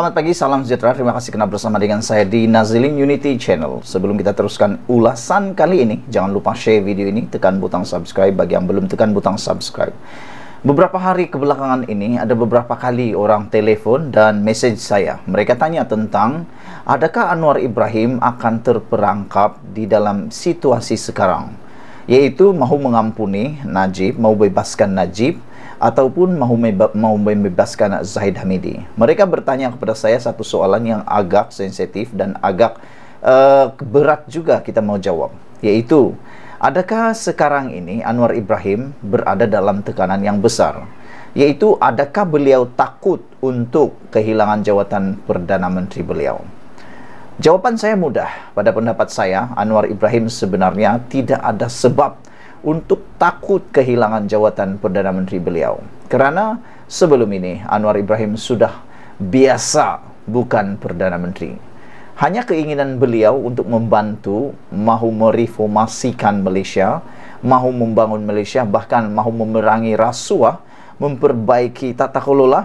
Selamat pagi, salam sejahtera. Terima kasih kenapa bersama dengan saya di Nazilin Unity Channel. Sebelum kita teruskan ulasan kali ini, jangan lupa share video ini, tekan butang subscribe bagi yang belum tekan butang subscribe. Beberapa hari kebelakangan ini ada beberapa kali orang telepon dan message saya. Mereka tanya tentang adakah Anwar Ibrahim akan terperangkap di dalam situasi sekarang? Yaitu mahu mengampuni Najib, mau bebaskan Najib ataupun mau mau membebaskan Zahid Hamidi. Mereka bertanya kepada saya satu soalan yang agak sensitif dan agak uh, berat juga kita mau jawab, yaitu adakah sekarang ini Anwar Ibrahim berada dalam tekanan yang besar? Yaitu adakah beliau takut untuk kehilangan jawatan perdana menteri beliau? Jawaban saya mudah. Pada pendapat saya, Anwar Ibrahim sebenarnya tidak ada sebab untuk takut kehilangan jawatan Perdana Menteri beliau kerana sebelum ini Anwar Ibrahim sudah biasa bukan Perdana Menteri hanya keinginan beliau untuk membantu mahu mereformasikan Malaysia mahu membangun Malaysia bahkan mahu memerangi rasuah memperbaiki tata kelola uh,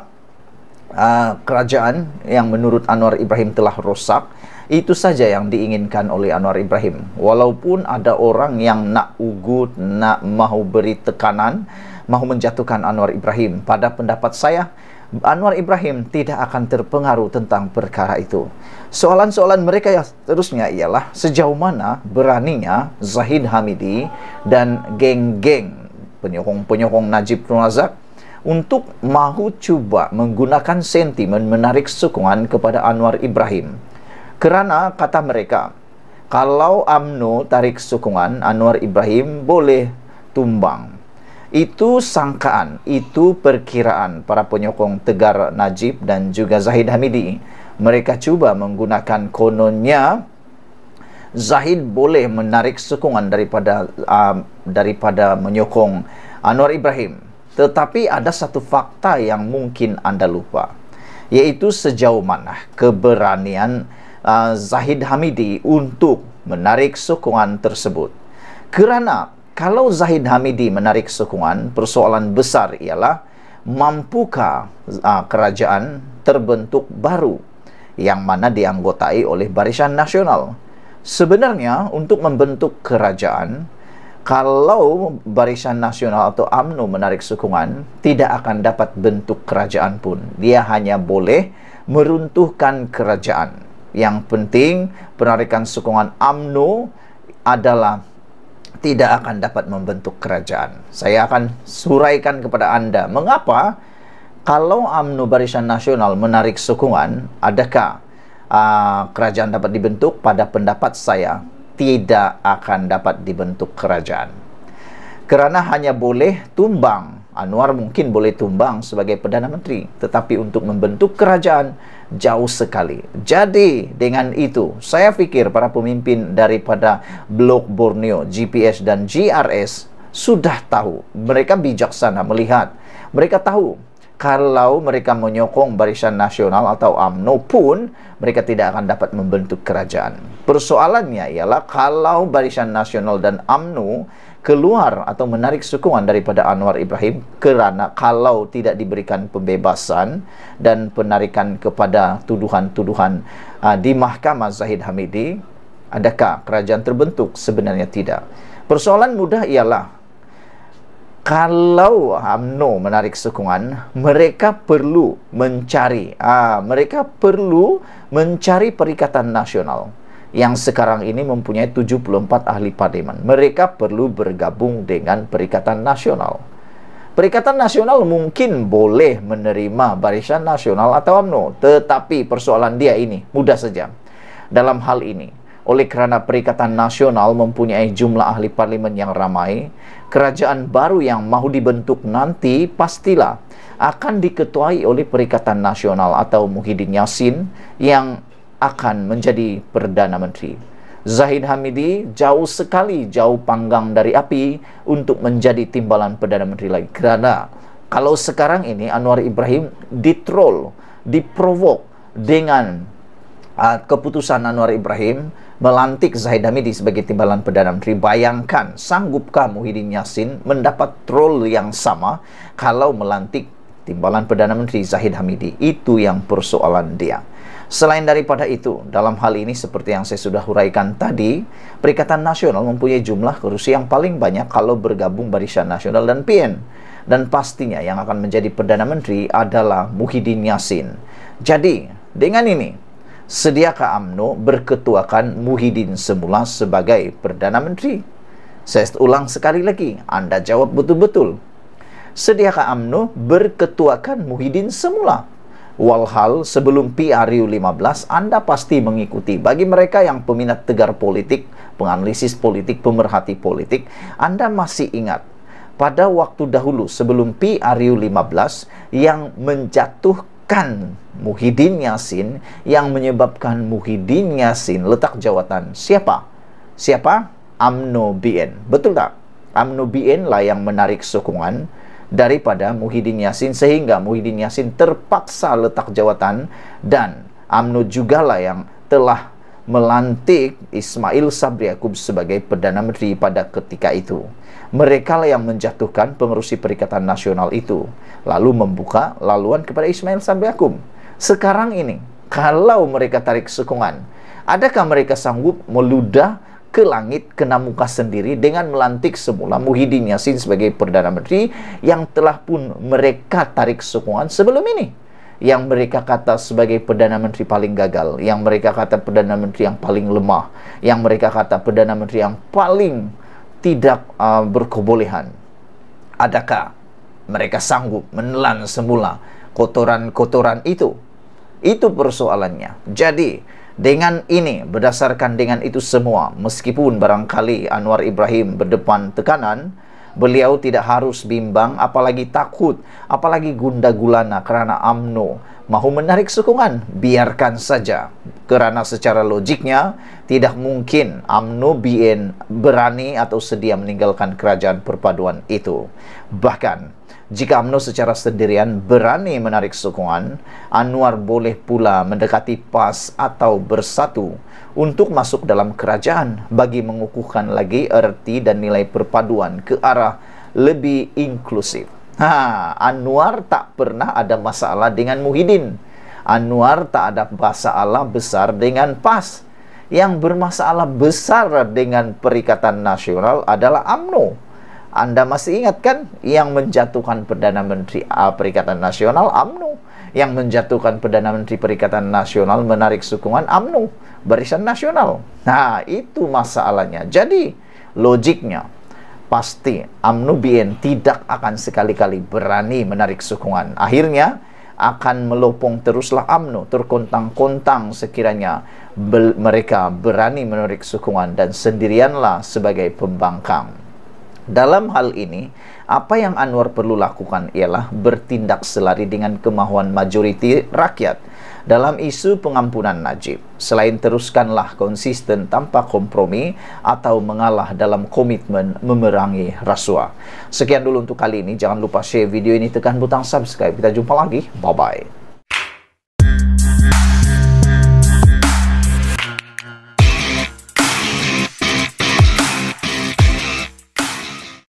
kerajaan yang menurut Anwar Ibrahim telah rosak itu saja yang diinginkan oleh Anwar Ibrahim. Walaupun ada orang yang nak ugut, nak mahu beri tekanan, mahu menjatuhkan Anwar Ibrahim. Pada pendapat saya, Anwar Ibrahim tidak akan terpengaruh tentang perkara itu. Soalan-soalan mereka yang seterusnya ialah sejauh mana beraninya Zahid Hamidi dan geng-geng penyokong-penyokong Najib Razak untuk mahu cuba menggunakan sentimen menarik sokongan kepada Anwar Ibrahim kerana kata mereka kalau amnu tarik sokongan Anwar Ibrahim boleh tumbang itu sangkaan itu perkiraan para penyokong Tegar Najib dan juga Zahid Hamidi mereka cuba menggunakan kononnya Zahid boleh menarik sokongan daripada uh, daripada menyokong Anwar Ibrahim tetapi ada satu fakta yang mungkin anda lupa yaitu sejauh mana keberanian Ah, Zahid Hamidi untuk menarik sokongan tersebut. Kerana kalau Zahid Hamidi menarik sokongan, persoalan besar ialah mampukah uh, kerajaan terbentuk baru yang mana dianggotai oleh Barisan Nasional? Sebenarnya untuk membentuk kerajaan, kalau Barisan Nasional atau AMNO menarik sokongan, tidak akan dapat bentuk kerajaan pun. Dia hanya boleh meruntuhkan kerajaan. Yang penting penarikan sokongan AMNO adalah tidak akan dapat membentuk kerajaan. Saya akan suraikan kepada Anda mengapa kalau AMNO Barisan Nasional menarik sokongan, adakah uh, kerajaan dapat dibentuk? Pada pendapat saya, tidak akan dapat dibentuk kerajaan. Karena hanya boleh tumbang. Anwar mungkin boleh tumbang sebagai Perdana Menteri, tetapi untuk membentuk kerajaan, jauh sekali. Jadi dengan itu saya pikir para pemimpin daripada Blok Borneo, GPS dan GRS sudah tahu. Mereka bijaksana melihat. Mereka tahu kalau mereka menyokong Barisan Nasional atau AMNO pun mereka tidak akan dapat membentuk kerajaan. Persoalannya ialah kalau Barisan Nasional dan AMNO keluar atau menarik sokongan daripada Anwar Ibrahim kerana kalau tidak diberikan pembebasan dan penarikan kepada tuduhan-tuduhan uh, di Mahkamah Zahid Hamidi adakah kerajaan terbentuk sebenarnya tidak persoalan mudah ialah kalau UMNO menarik sokongan mereka perlu mencari uh, mereka perlu mencari perikatan nasional yang sekarang ini mempunyai 74 ahli parlemen. Mereka perlu bergabung dengan Perikatan Nasional. Perikatan Nasional mungkin boleh menerima Barisan Nasional atau AMNO, tetapi persoalan dia ini mudah saja. Dalam hal ini, oleh kerana Perikatan Nasional mempunyai jumlah ahli parlimen yang ramai, kerajaan baru yang mahu dibentuk nanti pastilah akan diketuai oleh Perikatan Nasional atau Muhyiddin Yassin yang akan menjadi Perdana Menteri. Zahid Hamidi jauh sekali, jauh panggang dari api untuk menjadi timbalan Perdana Menteri lagi. Karena kalau sekarang ini Anwar Ibrahim ditroll, diprovok dengan uh, keputusan Anwar Ibrahim melantik Zahid Hamidi sebagai timbalan Perdana Menteri. Bayangkan, sanggupkah Muhyiddin Yassin mendapat troll yang sama kalau melantik timbalan Perdana Menteri Zahid Hamidi? Itu yang persoalan dia. Selain daripada itu, dalam hal ini seperti yang saya sudah huraikan tadi, Perikatan Nasional mempunyai jumlah kursi yang paling banyak kalau bergabung Barisan Nasional dan PN. Dan pastinya yang akan menjadi Perdana Menteri adalah Muhyiddin Yassin. Jadi, dengan ini, sediakah UMNO berketuakan Muhyiddin semula sebagai Perdana Menteri? Saya ulang sekali lagi, Anda jawab betul-betul. Sediakah UMNO berketuakan Muhyiddin semula Walhal sebelum PRU 15, Anda pasti mengikuti. Bagi mereka yang peminat tegar politik, penganalisis politik, pemerhati politik, Anda masih ingat pada waktu dahulu sebelum PRU 15 yang menjatuhkan Muhyiddin Yassin yang menyebabkan Muhyiddin Yassin letak jawatan siapa? Siapa? AMNO BN. Betul tak? AMNO BN lah yang menarik sokongan daripada Muhyiddin Yassin sehingga Muhyiddin Yassin terpaksa letak jawatan dan juga jugalah yang telah melantik Ismail Sabri Yaakob sebagai Perdana Menteri pada ketika itu. Mereka lah yang menjatuhkan pengerusi Perikatan Nasional itu, lalu membuka laluan kepada Ismail Sabri Yaakob. Sekarang ini, kalau mereka tarik sekungan, adakah mereka sanggup meludah ke langit kena muka sendiri dengan melantik semula Muhyiddin Yassin sebagai Perdana Menteri yang telah pun mereka tarik sokongan sebelum ini yang mereka kata sebagai Perdana Menteri paling gagal, yang mereka kata Perdana Menteri yang paling lemah, yang mereka kata Perdana Menteri yang paling tidak uh, berkebolehan. Adakah mereka sanggup menelan semula kotoran-kotoran itu? Itu persoalannya. Jadi, dengan ini berdasarkan dengan itu semua meskipun barangkali Anwar Ibrahim berdepan tekanan beliau tidak harus bimbang apalagi takut apalagi gundagulana kerana AMNO mahu menarik sokongan biarkan saja kerana secara logiknya tidak mungkin AMNO BN berani atau sedia meninggalkan kerajaan perpaduan itu bahkan jika AMNO secara sendirian berani menarik sokongan Anwar boleh pula mendekati PAS atau bersatu untuk masuk dalam kerajaan bagi mengukuhkan lagi erti dan nilai perpaduan ke arah lebih inklusif Ha, Anwar tak pernah ada masalah dengan Muhyiddin. Anwar tak ada masalah besar dengan PAS. Yang bermasalah besar dengan Perikatan Nasional adalah AMNO. Anda masih ingat kan yang menjatuhkan Perdana Menteri ah, Perikatan Nasional AMNO, yang menjatuhkan Perdana Menteri Perikatan Nasional menarik sokongan AMNO, Barisan Nasional. Nah, itu masalahnya. Jadi, logiknya pasti Amnubien tidak akan sekali-kali berani menarik sokongan. Akhirnya akan melopong teruslah Amnu terkontang-kontang sekiranya mereka berani menarik sokongan dan sendirianlah sebagai pembangkang. Dalam hal ini, apa yang Anwar perlu lakukan ialah bertindak selari dengan kemahuan majoriti rakyat dalam isu pengampunan Najib. Selain teruskanlah konsisten tanpa kompromi atau mengalah dalam komitmen memerangi rasuah. Sekian dulu untuk kali ini. Jangan lupa share video ini, tekan butang subscribe. Kita jumpa lagi. Bye-bye.